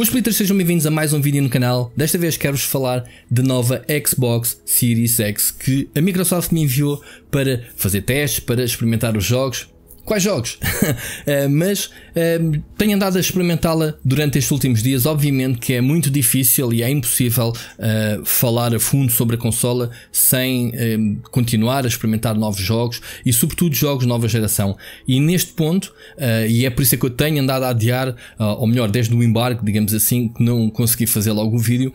Meus splitters, sejam bem-vindos a mais um vídeo no canal. Desta vez quero-vos falar da nova Xbox Series X que a Microsoft me enviou para fazer testes, para experimentar os jogos, Quais jogos? Eh, mas eh, tenho andado a experimentá-la durante estes últimos dias. Obviamente que é muito difícil e é impossível eh, falar a fundo sobre a consola sem continuar a experimentar novos jogos e, sobretudo, jogos nova geração. E neste ponto, e é por isso que eu tenho andado a adiar, ou melhor, desde o embarque, digamos assim, que não consegui fazer logo o vídeo,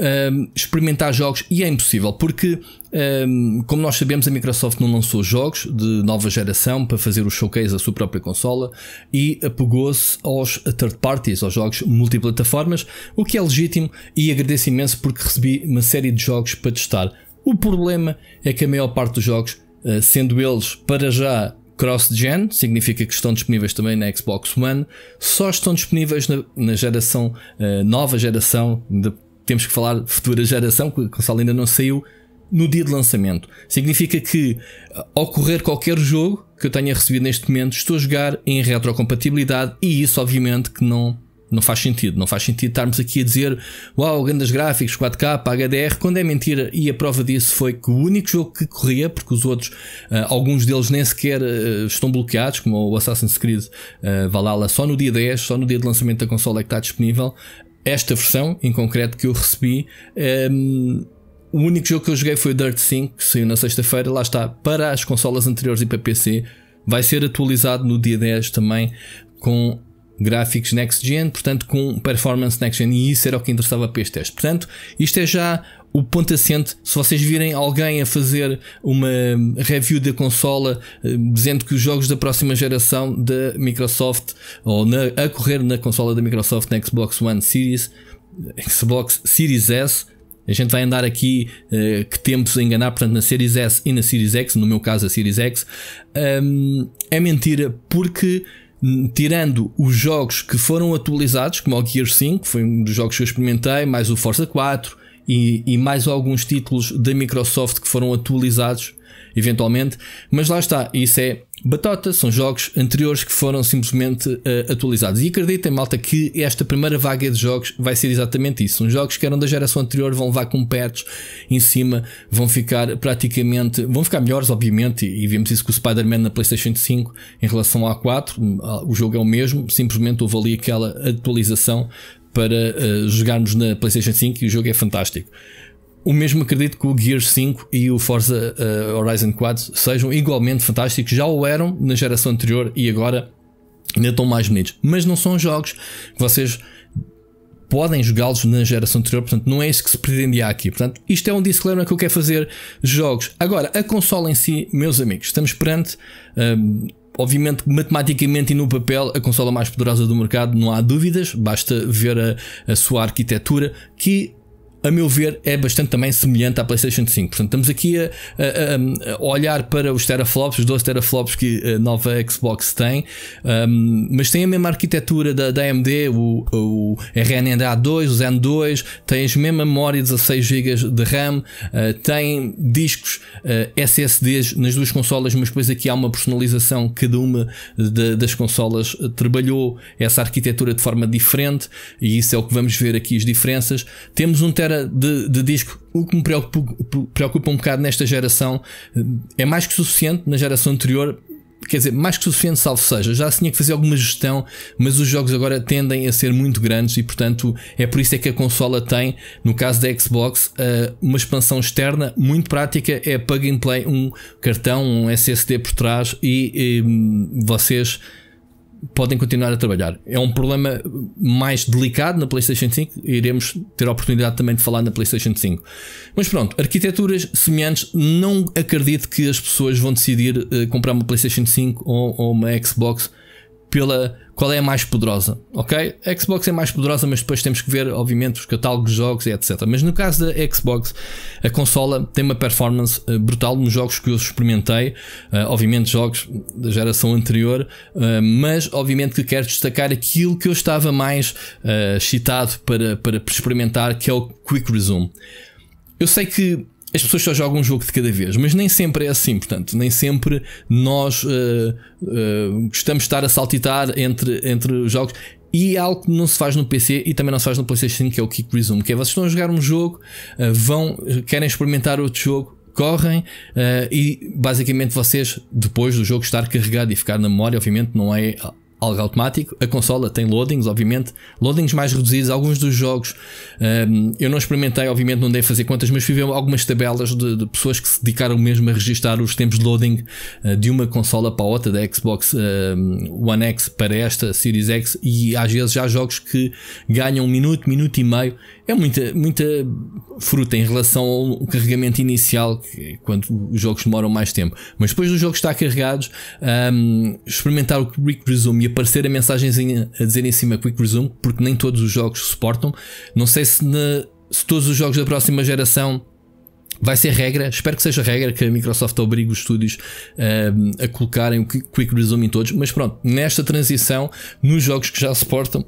um, experimentar jogos e é impossível, porque, um, como nós sabemos, a Microsoft não lançou jogos de nova geração para fazer o showcase da sua própria consola e apegou-se aos third parties, aos jogos multiplataformas, o que é legítimo e agradeço imenso porque recebi uma série de jogos para testar. O problema é que a maior parte dos jogos, ah, sendo eles para já cross-gen, significa que estão disponíveis também na Xbox One, só estão disponíveis na, na geração, uh, nova geração temos que falar futura geração, que a console ainda não saiu, no dia de lançamento. Significa que, ao correr qualquer jogo que eu tenha recebido neste momento, estou a jogar em retrocompatibilidade e isso, obviamente, que não. Não faz sentido, não faz sentido estarmos aqui a dizer uau, grandes gráficos, 4K, HDR, quando é mentira. E a prova disso foi que o único jogo que corria, porque os outros, eh, alguns deles nem sequer eh, estão bloqueados, como o Assassin's Creed eh, Valhalla, só no dia 10, só no dia de lançamento da consola é que está disponível esta versão em concreto que eu recebi. Um, ehm, o único jogo que eu joguei foi o Dirt 5, que saiu na sexta-feira. Lá está, para as consolas anteriores e para PC. Vai ser atualizado no dia 10 também com gráficos next gen, portanto com performance next gen, e isso era o que interessava para este teste. Portanto, isto é já o ponto assente. Se vocês virem alguém a fazer uma review da consola eh, dizendo que os jogos da próxima geração da Microsoft ou na, a correr na consola da Microsoft na Xbox One Series, eh, Xbox Series S, a gente vai andar aqui uh, que tempos a enganar, portanto, na Series S e na Series X, no meu caso a Series X, um, é mentira porque hum, tirando os jogos que foram atualizados, como o Gear 5, foi um dos jogos que eu experimentei, mais o Forza 4, e, e mais alguns títulos da Microsoft que foram atualizados eventualmente, mas lá está, isso é batota, são jogos anteriores que foram simplesmente uh, atualizados. E acreditem, malta, que esta primeira vaga de jogos vai ser exatamente isso. São jogos que eram da geração anterior, vão levar com patches em cima, vão ficar praticamente, vão ficar melhores, obviamente, e, e vimos isso com o Spider-Man na PlayStation 5 em relação ao A4. O jogo é o mesmo, simplesmente houve ali aquela atualização para uh, jogarmos na PlayStation 5 e o jogo é fantástico. O mesmo acredito que o Gears 5 e o Forza uh, Horizon 4 sejam igualmente fantásticos, já o eram na geração anterior e agora ainda estão mais bonitos. Mas não são jogos que vocês podem jogá-los na geração anterior, portanto não é isso que se pretendia aqui. Portanto, isto é um disclaimer que eu quero fazer jogos. Agora, a consola em si, meus amigos, estamos perante. Eh, obviamente, matematicamente e no papel, a consola mais poderosa do mercado, não há dúvidas, basta ver a, a sua arquitetura, que a meu ver, é bastante também semelhante à PlayStation 5. Portanto, estamos aqui a, a, a olhar para os teraflops, os 12 teraflops que a nova Xbox tem, um, mas tem a mesma arquitetura da, da AMD, o, o 2 o zen 2 tem a mesma memória 16 GB de RAM, uh, tem discos uh, SSDs nas duas consolas, mas depois aqui há uma personalização, cada uma de, das consolas trabalhou essa arquitetura de forma diferente e isso é o que vamos ver aqui as diferenças. Temos um tera de, de disco. O que me preocupa, preocupa um bocado nesta geração eh, é mais que suficiente na geração anterior quer dizer, mais que suficiente, salvo seja. Já se tinha que fazer alguma gestão, mas os jogos agora tendem a ser muito grandes e, portanto, é por isso é que a consola tem, no caso da Xbox, eh, uma expansão externa muito prática. É plug and play, um cartão, um SSD por trás e, e eh, vocês podem continuar a trabalhar. É um problema mais delicado na PlayStation 5 iremos ter a oportunidade também de falar na PlayStation 5. Mas pronto, arquiteturas semelhantes, não acredito que as pessoas vão decidir uh, comprar uma PlayStation 5 ou, ou uma Xbox pela qual é a mais poderosa, ok? A Xbox é mais poderosa, mas depois temos que ver, obviamente, os catálogos de jogos e etc. Mas no caso da Xbox, a consola tem uma performance eh, brutal nos jogos que eu experimentei, uh, obviamente jogos da geração anterior, uh, mas obviamente que quero destacar aquilo que eu estava mais uh, excitado para, para experimentar, que é o Quick Resume. Eu sei que as pessoas só jogam um jogo de cada vez, mas nem sempre é assim, portanto, nem sempre nós uh, uh, gostamos de estar a saltitar entre, entre os jogos. E é algo que não se faz no PC e também não se faz no PlayStation que é o Kick Resume, que é vocês estão a jogar um jogo, uh, vão, querem experimentar outro jogo, correm e basicamente vocês, depois do jogo estar carregado e ficar na memória, obviamente não é algo automático. A consola tem loadings, obviamente, loadings mais reduzidos. Alguns dos jogos um, eu não experimentei, obviamente, não dei a fazer contas, mas fui ver algumas tabelas de, de, pessoas que se dedicaram mesmo a registar os tempos de loading uh, de uma consola para a outra, da Xbox uh, One X para esta Series X, e às vezes já há jogos que ganham um minuto, minuto e meio é muita, muita fruta em relação ao carregamento inicial, é quando os jogos demoram mais tempo. Mas depois do jogo estar carregados, um, experimentar o Quick Resume e aparecer a mensagenzinha a dizer em cima Quick Resume, porque nem todos os jogos suportam. Não sei se, na, se todos os jogos da próxima geração Vai ser regra, espero que seja regra que a Microsoft obrigue os estúdios hum, a colocarem o Quick Resume em todos, mas pronto, nesta transição, nos jogos que já suportam,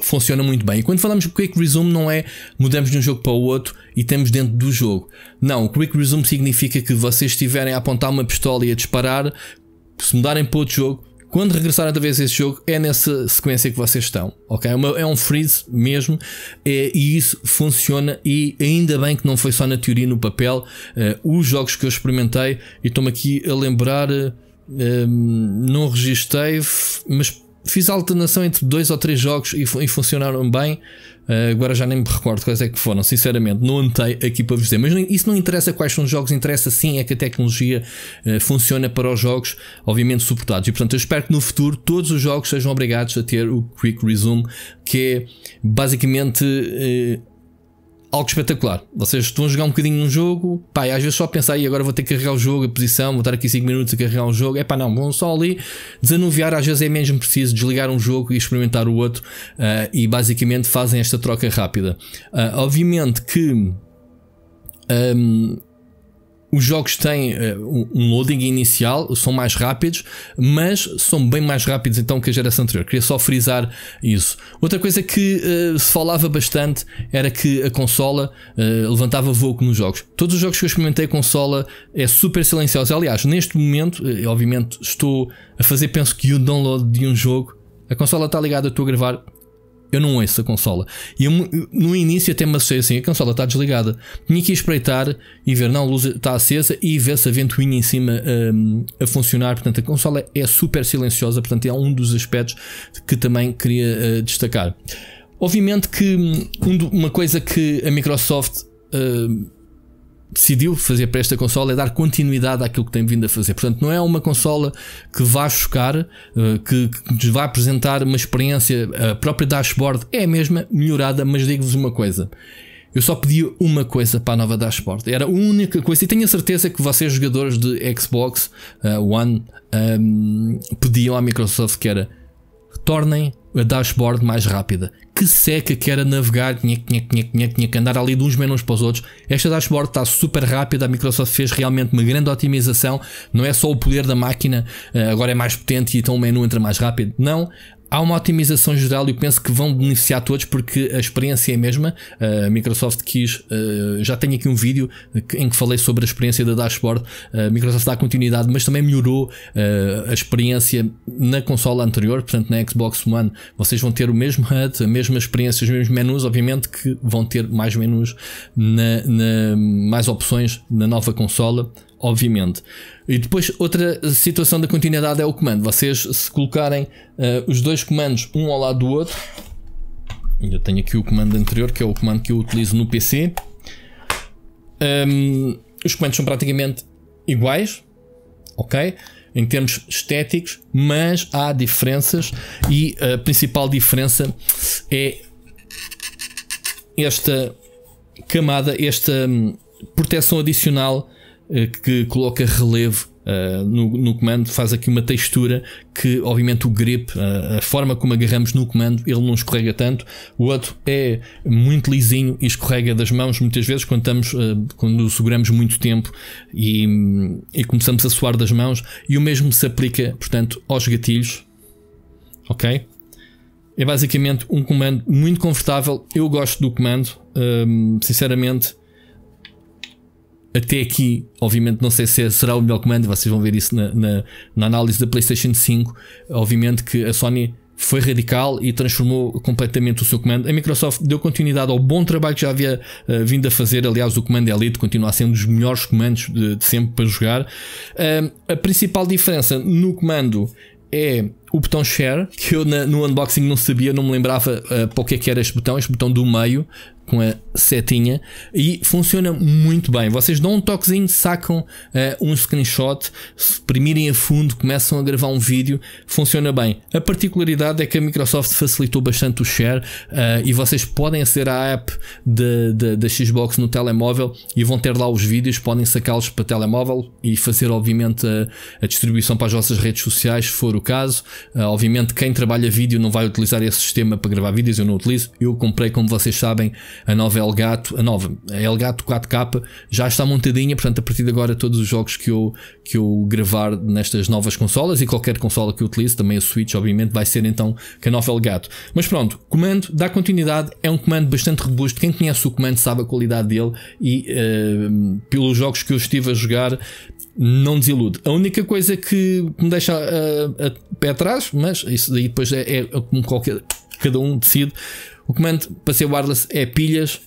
funciona muito bem. E quando falamos de Quick Resume, não é mudamos de um jogo para o outro e temos dentro do jogo. Não, Quick Resume significa que vocês estiverem a apontar uma pistola e a disparar, se mudarem para outro jogo, quando regressarem outra vez a esse jogo, é nessa sequência que vocês estão, ok? é, é um freeze mesmo é, e isso funciona e ainda bem que não foi só na teoria no papel. Uh, os jogos que eu experimentei, e estou-me aqui a lembrar, uh, não registrei, mas fiz alternação entre dois ou três jogos e, e funcionaram bem. Uh, agora já nem me recordo quais é que foram, sinceramente, não anotei aqui para vos dizer, mas isso não interessa quais são os jogos, interessa sim é que a tecnologia uh, funciona para os jogos, obviamente, suportados. E portanto, eu espero que no futuro todos os jogos sejam obrigados a ter o Quick Resume, que é basicamente. Uh, algo espetacular. Vocês estão a jogar um bocadinho um jogo, pá, às vezes só pensar, e agora vou ter que carregar o jogo, a posição, vou estar aqui 5 minutos a carregar um jogo. É pá, não, vão só ali desanuviar, às vezes é mesmo preciso desligar um jogo e experimentar o outro. Uh, e basicamente fazem esta troca rápida. Uh, obviamente que. Um, ehm, os jogos têm uh, um loading inicial, são mais rápidos, mas são bem mais rápidos então que a geração anterior. Queria só frisar isso. Outra coisa que uh, se falava bastante era que a consola uh, levantava voo nos jogos. Todos os jogos que eu experimentei, a consola é super silenciosa. Aliás, neste momento, obviamente, estou a fazer, penso que o download de um jogo. A consola está ligada, estou a gravar, eu não ouço a consola. E eu, no início até me assustei assim: a consola está desligada. Tinha que espreitar e ver, não, a luz está acesa e ver se a ventoinha em cima um, a funcionar. Portanto, a consola é super silenciosa. Portanto, é um dos aspectos que também queria uh, destacar. Obviamente que hum, um, uma coisa que a Microsoft. Uh, decidiu fazer para esta consola é dar continuidade àquilo que tem vindo a fazer. Portanto, não é uma consola que vá chocar, eh, que, nos vá apresentar uma experiência a própria dashboard, é a mesma, melhorada, mas digo-vos uma coisa. Eu só pedi uma coisa para a nova dashboard. Era a única coisa. E tenho a certeza que vocês, jogadores de Xbox uh, One, um, ehm, pediam à Microsoft que era tornem a dashboard mais rápida. Que seca que era navegar, tinha, tinha, tinha, tinha, tinha que andar ali de uns menus para os outros. Esta dashboard está super rápida, a Microsoft fez realmente uma grande otimização. Não é só o poder da máquina, eh, agora é mais potente e então o menu entra mais rápido. Não, há uma otimização geral e eu penso que vão beneficiar todos porque a experiência é a mesma. A Microsoft quis, eh, já tenho aqui um vídeo em que falei sobre a experiência da dashboard. A Microsoft dá continuidade, mas também melhorou eh, a experiência na consola anterior, portanto na Xbox One. Vocês vão ter o mesmo HUD, a mesma experiência, os mesmos menus, obviamente que vão ter mais menus, na, na mais opções na nova consola obviamente. E depois, outra situação da continuidade é o comando. Vocês, se colocarem uh, os dois comandos um ao lado do outro, eu tenho aqui o comando anterior, que é o comando que eu utilizo no PC. Um, ehm, os comandos são praticamente iguais, ok? Em termos estéticos, mas há diferenças e a principal diferença é esta camada, esta hum, proteção adicional eh, que coloca relevo Uh, no, no, comando faz aqui uma textura que obviamente o grip, uh, a forma como agarramos no comando, ele não escorrega tanto. O outro é muito lisinho e escorrega das mãos muitas vezes quando, estamos, uh, quando seguramos muito tempo e, e, começamos a suar das mãos. E o mesmo se aplica, portanto, aos gatilhos. Ok? É basicamente um comando muito confortável. Eu gosto do comando, sinceramente até aqui, obviamente, não sei se é- será o melhor comando, vocês vão ver isso na, na, na análise da PlayStation 5. Obviamente que a Sony foi radical e transformou completamente o seu comando. A Microsoft deu continuidade ao bom trabalho que já havia uh, vindo a fazer. Aliás, o comando Elite continua sendo um dos melhores comandos de, de sempre para jogar. Uh, a principal diferença no comando é o botão share, que eu na, no unboxing não sabia, não me lembrava uh, para o que é que era este botão, este botão do meio, com a setinha e funciona muito bem. Vocês dão um toquezinho, sacam uh, um screenshot, exprimirem a fundo, começam a gravar um vídeo, funciona bem. A particularidade é que a Microsoft facilitou bastante o share uh, e vocês podem aceder à app da Xbox no telemóvel e vão ter lá os vídeos, podem sacá-los para telemóvel e fazer, obviamente, a, a, distribuição para as vossas redes sociais, se for o caso. Uh, obviamente, quem trabalha vídeo não vai utilizar esse sistema para gravar vídeos, eu não utilizo. Eu comprei, como vocês sabem, a nova Elgato, a nova Elgato 4K já está montadinha, portanto a partir de agora todos os jogos que eu, que eu gravar nestas novas consolas e qualquer consola que eu utilize, também a Switch obviamente, vai ser então com a nova Elgato. Mas pronto, comando dá continuidade, é um comando bastante robusto, quem conhece o comando sabe a qualidade dele e uh, pelos jogos que eu estive a jogar não desilude. A única coisa que me deixa a, eh, a pé atrás, mas isso daí depois é, é como qualquer cada um decide. O comando para ser wireless é pilhas.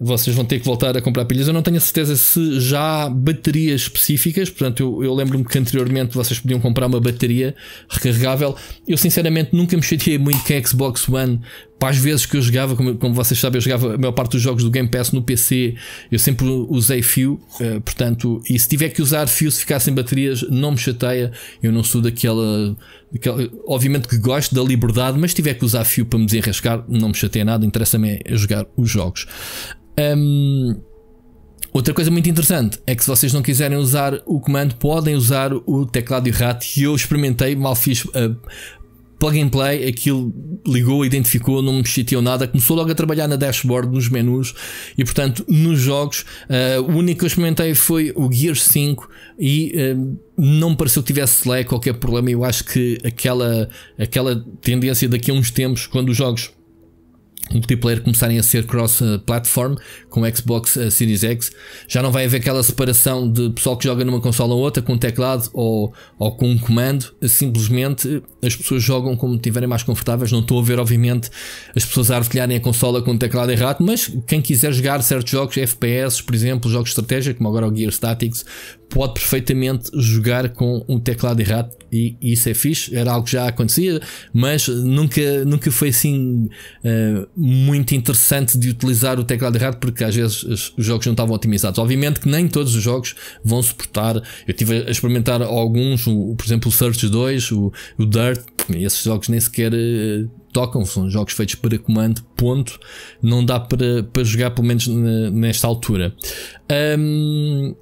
Vocês vão ter que voltar a comprar pilhas. Eu não tenho a certeza se já há baterias específicas. Portanto, eu, eu lembro-me que anteriormente vocês podiam comprar uma bateria recarregável. Eu sinceramente nunca me chateei muito com a Xbox One para as vezes que eu jogava, como, como vocês sabem, eu jogava a maior parte dos jogos do Game Pass no PC, eu sempre usei fio, uh, portanto, e se tiver que usar fio, se ficar sem baterias, não me chateia, eu não sou daquela, daquela obviamente que gosto da liberdade, mas se tiver que usar fio para me desenrascar, não me chateia nada, interessa-me é jogar os jogos. Um, Outra coisa muito interessante é que se vocês não quiserem usar o comando, podem usar o teclado e rato. E eu experimentei, mal fiz eh, plug and play, aquilo ligou, identificou, não me chateou nada. Começou logo a trabalhar na dashboard, nos menus e, portanto, nos jogos. Uh, o único que eu experimentei foi o Gears 5 e uh, não me pareceu que tivesse lag, qualquer problema. Eu acho que aquela, aquela tendência daqui a uns tempos, quando os jogos multiplayer começarem a ser cross-platform com Xbox eh, Series X, já não vai haver aquela separação de pessoal que joga numa consola ou outra com um teclado ou, ou com um comando, simplesmente as pessoas jogam como estiverem mais confortáveis. Não estou a ver, obviamente, as pessoas a artilharem a consola com um teclado errado, mas quem quiser jogar certos jogos, FPS, por exemplo, jogos de estratégia, como agora o Gear Statics, pode perfeitamente jogar com um teclado errado e, e isso é fixe, era algo que já acontecia, mas nunca, nunca foi assim uh, muito interessante de utilizar o teclado errado porque às vezes os jogos não estavam otimizados. Obviamente que nem todos os jogos vão suportar, eu tive a experimentar alguns, o, por exemplo o Search 2, o, o Dirt, esses jogos nem sequer. Uh, tocam, são jogos feitos para comando, ponto. Não dá para, para jogar, pelo menos nesta altura. Um,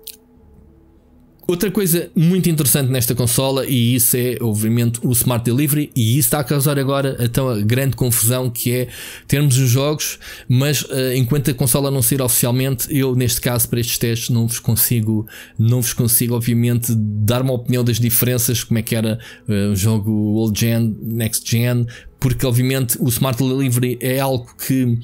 Outra coisa muito interessante nesta consola, e isso é obviamente o Smart Delivery, e isso está a causar agora então a grande confusão que é termos os jogos, mas uh, enquanto a consola não sair oficialmente, eu neste caso para estes testes não vos consigo, não vos consigo obviamente dar uma opinião das diferenças, como é que era uh, o jogo old gen, next gen, porque obviamente o smart delivery é algo que,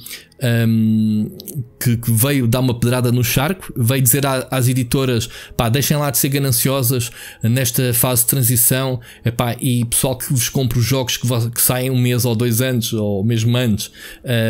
um, que, que, veio dar uma pedrada no charco, veio dizer à, às editoras, pá, deixem lá de ser gananciosas nesta fase de transição, epá, e pessoal que vos compra os jogos que, que, saem um mês ou dois antes, ou mesmo antes,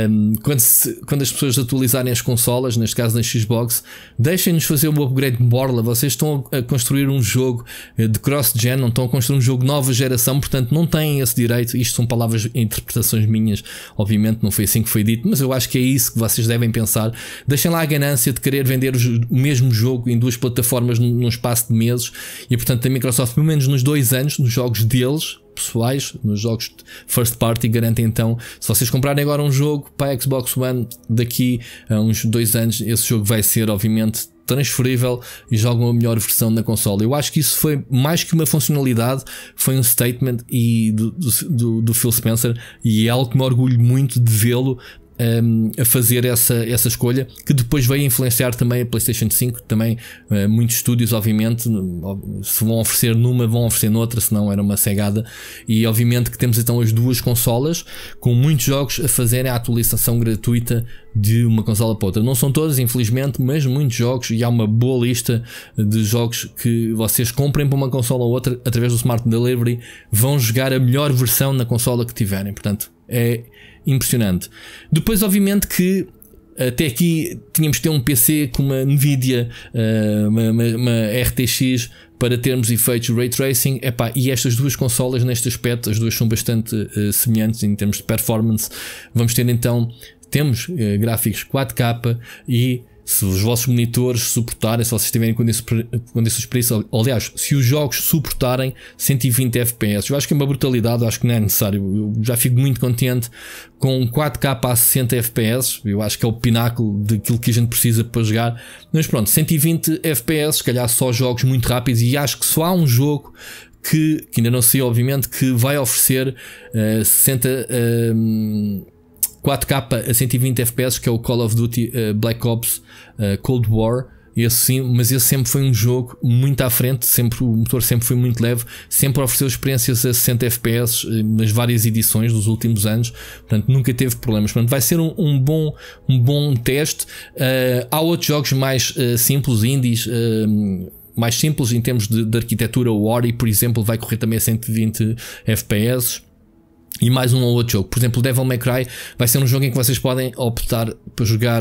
um, quando, se, quando as pessoas atualizarem as consolas, neste caso na Xbox, deixem-nos fazer um upgrade de borla, vocês estão a construir um jogo eh, de cross-gen, não estão a construir um jogo nova geração, portanto não têm esse direito, isto são palavras interpretações minhas, obviamente não foi assim que foi dito, mas eu acho que é isso que vocês devem pensar. Deixem lá a ganância de querer vender o mesmo jogo em duas plataformas num espaço de meses e, portanto, a Microsoft, pelo menos nos dois anos, nos jogos deles, pessoais nos jogos first party garantem então se vocês comprarem agora um jogo para Xbox One daqui a uns dois anos esse jogo vai ser obviamente transferível e jogam a melhor versão na console. Eu acho que isso foi mais que uma funcionalidade, foi um statement e do, do, do Phil Spencer e é algo que me orgulho muito de vê-lo um, ehm, a fazer essa, essa escolha, que depois veio influenciar também a PlayStation 5. Também uh, muitos estúdios, obviamente, se vão oferecer numa, vão oferecer noutra, se não era uma cegada. E obviamente que temos então as duas consolas com muitos jogos a fazerem a atualização gratuita de uma consola para outra. Não são todas infelizmente, mas muitos jogos e há uma boa lista de jogos que vocês comprem para uma consola ou outra através do Smart Delivery, vão jogar a melhor versão na consola que tiverem. Portanto, é impressionante. Depois, obviamente, que até aqui tínhamos de ter um PC com uma Nvidia, eh, uma, uma, uma RTX para termos efeitos ray tracing. Epá, e estas duas consolas, neste aspecto, as duas são bastante uh, semelhantes em termos de performance. Vamos ter então, temos uh, gráficos 4K e se os vossos monitores suportarem, se vocês tiverem condições para isso, aliás, se os jogos suportarem 120 FPS, eu acho que é uma brutalidade, eu acho que não é necessário. Eu já fico muito contente com 4K a 60 FPS, eu acho que é o pináculo daquilo que a gente precisa para jogar. Mas pronto, 120 FPS, se calhar só jogos muito rápidos, e acho que só há um jogo que, que ainda não sei, obviamente, que vai oferecer uh, eh, 60. 4K a 120 FPS, que é o Call of Duty uh, Black Ops uh, Cold War. Esse sim, mas esse sempre foi um jogo muito à frente, sempre, o motor sempre foi muito leve, sempre ofereceu experiências a 60 FPS eh, nas várias edições dos últimos anos, portanto nunca teve problemas. Portanto, vai ser um, um bom, um bom teste. Uh, há outros jogos mais uh, simples, indies. Uh, mais simples em termos de, de arquitetura, o Ori, por exemplo, vai correr também a 120 FPS e mais um ou outro jogo. Por exemplo, Devil May Cry vai ser um jogo em que vocês podem optar para jogar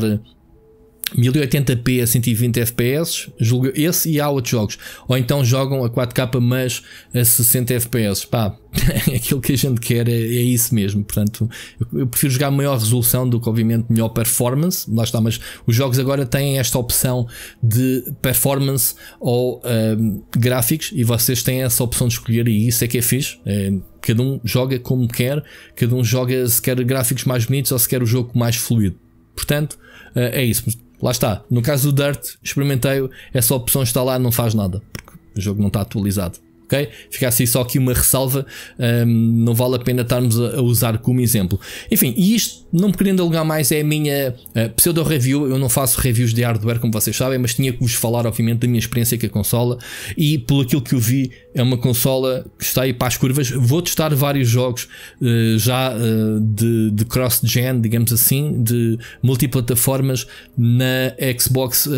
1080p a 120 fps, julgo esse e há outros jogos. Ou então jogam a 4K, mas a 60 fps. Pá, aquilo que a gente quer é, é, isso mesmo. Portanto, eu prefiro jogar maior resolução do que, obviamente, melhor performance. Lá está, mas os jogos agora têm esta opção de performance ou um, gráficos e vocês têm essa opção de escolher, e isso é que é fixe. É, Cada um joga como quer, cada um joga se quer gráficos mais bonitos ou se quer o jogo mais fluido. Portanto, eh, é isso. Lá está. No caso do Dirt, experimentei essa opção está lá, não faz nada, porque o jogo não está atualizado ok? Fica assim só aqui uma ressalva, um, não vale a pena estarmos a, a, usar como exemplo. Enfim, e isto, não me querendo alugar mais, é a minha uh, pseudo-review. Eu não faço reviews de hardware, como vocês sabem, mas tinha que vos falar, obviamente, da minha experiência com a consola e pelo aquilo que eu vi, é uma consola que está aí para as curvas. Vou testar vários jogos uh, já uh, de, de cross-gen, digamos assim, de multiplataformas na Xbox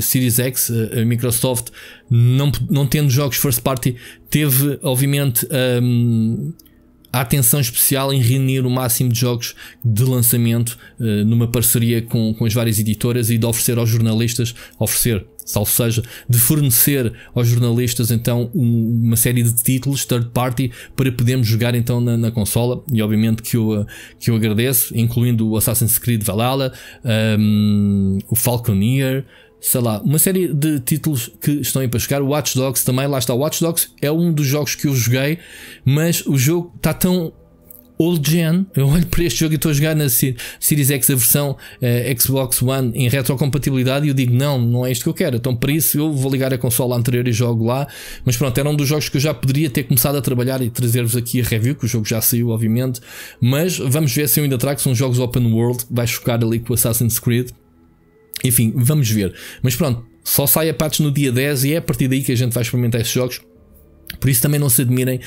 Series X. a Microsoft, não, não tendo jogos first party, teve, obviamente, hum, a atenção especial em reunir o máximo de jogos de lançamento eh, numa parceria com, com as várias editoras e de oferecer aos jornalistas, oferecer, salvo seja, de fornecer aos jornalistas então uma série de títulos third party para podermos jogar então na, na, consola e obviamente que eu, eh, que eu agradeço, incluindo o Assassin's Creed Valhalla, um, o Falconeer, sei lá, uma série de títulos que estão aí para chegar. O Watch Dogs também, lá está. O Watch Dogs é um dos jogos que eu joguei, mas o jogo está tão old gen. Eu olho para este jogo e estou a jogar na Series X, a versão eh, Xbox One em retrocompatibilidade, e eu digo: não, não é isto que eu quero. Então, para isso, eu vou ligar a consola anterior e jogo lá. Mas pronto, era um dos jogos que eu já poderia ter começado a trabalhar e trazer-vos aqui a review, que o jogo já saiu, obviamente. Mas vamos ver se eu ainda trago. São jogos open world, vai chocar ali com Assassin's Creed. Enfim, vamos ver. Mas pronto, só sai a patch no dia 10 e é a partir daí que a gente vai experimentar esses jogos. Por isso também não se admirem que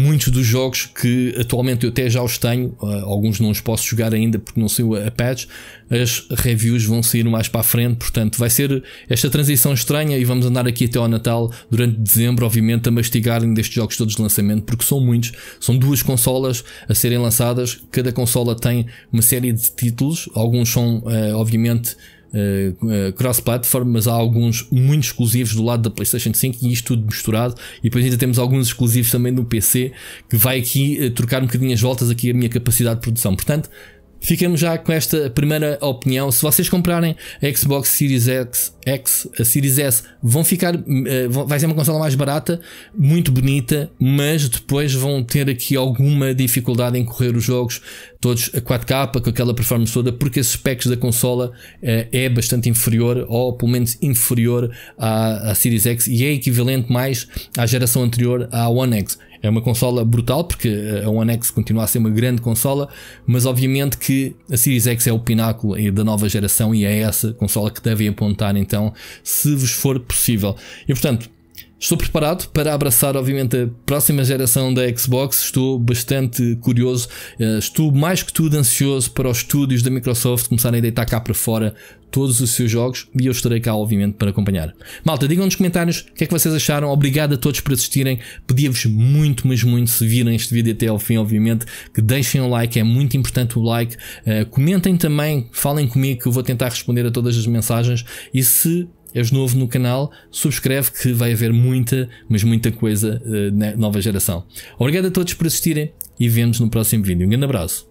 muitos dos jogos que atualmente eu até já os tenho, eh, alguns não os posso jogar ainda porque não sou a patch, as reviews vão sair mais para a frente, portanto vai ser esta transição estranha e vamos andar aqui até ao Natal durante dezembro, obviamente, a mastigarem destes jogos todos de lançamento, porque são muitos, são duas consolas a serem lançadas, cada consola tem uma série de títulos, alguns são eh, obviamente eh, eh, cross-platform, mas há alguns muito exclusivos do lado da PlayStation 5 e isto tudo misturado. E depois ainda temos alguns exclusivos também no PC, que vai aqui eh, trocar um bocadinho as voltas aqui a minha capacidade de produção. Portanto, Ficamos já com esta primeira opinião. Se vocês comprarem a Xbox Series X, X a Series S, vão ficar, vai ser uma consola mais barata, muito bonita, mas depois vão ter aqui alguma dificuldade em correr os jogos, todos a 4K com aquela performance toda, porque os specs da consola eh, é bastante inferior, ou pelo menos inferior à, à Series X, e é equivalente mais à geração anterior à One X. É uma consola brutal, porque eh, a One X continua a ser uma grande consola, mas obviamente que a Series X é o pináculo eh, da nova geração e é essa consola que devem apontar, então, se vos for possível. E portanto, Estou preparado para abraçar, obviamente, a próxima geração da Xbox. Estou bastante curioso. Eh, estou mais que tudo ansioso para os estúdios da Microsoft começarem a deitar cá para fora todos os seus jogos e eu estarei cá, obviamente, para acompanhar. Malta, digam nos comentários o que é que vocês acharam. Obrigado a todos por assistirem. Pedia-vos muito, mas muito, se virem este vídeo até ao fim, obviamente, que deixem o um like. É muito importante o like. Eh, comentem também, falem comigo que eu vou tentar responder a todas as mensagens. E se és novo no canal, subscreve que vai haver muita, mas muita coisa uh, na nova geração. Obrigado a todos por assistirem e vemos no próximo vídeo. Um grande abraço.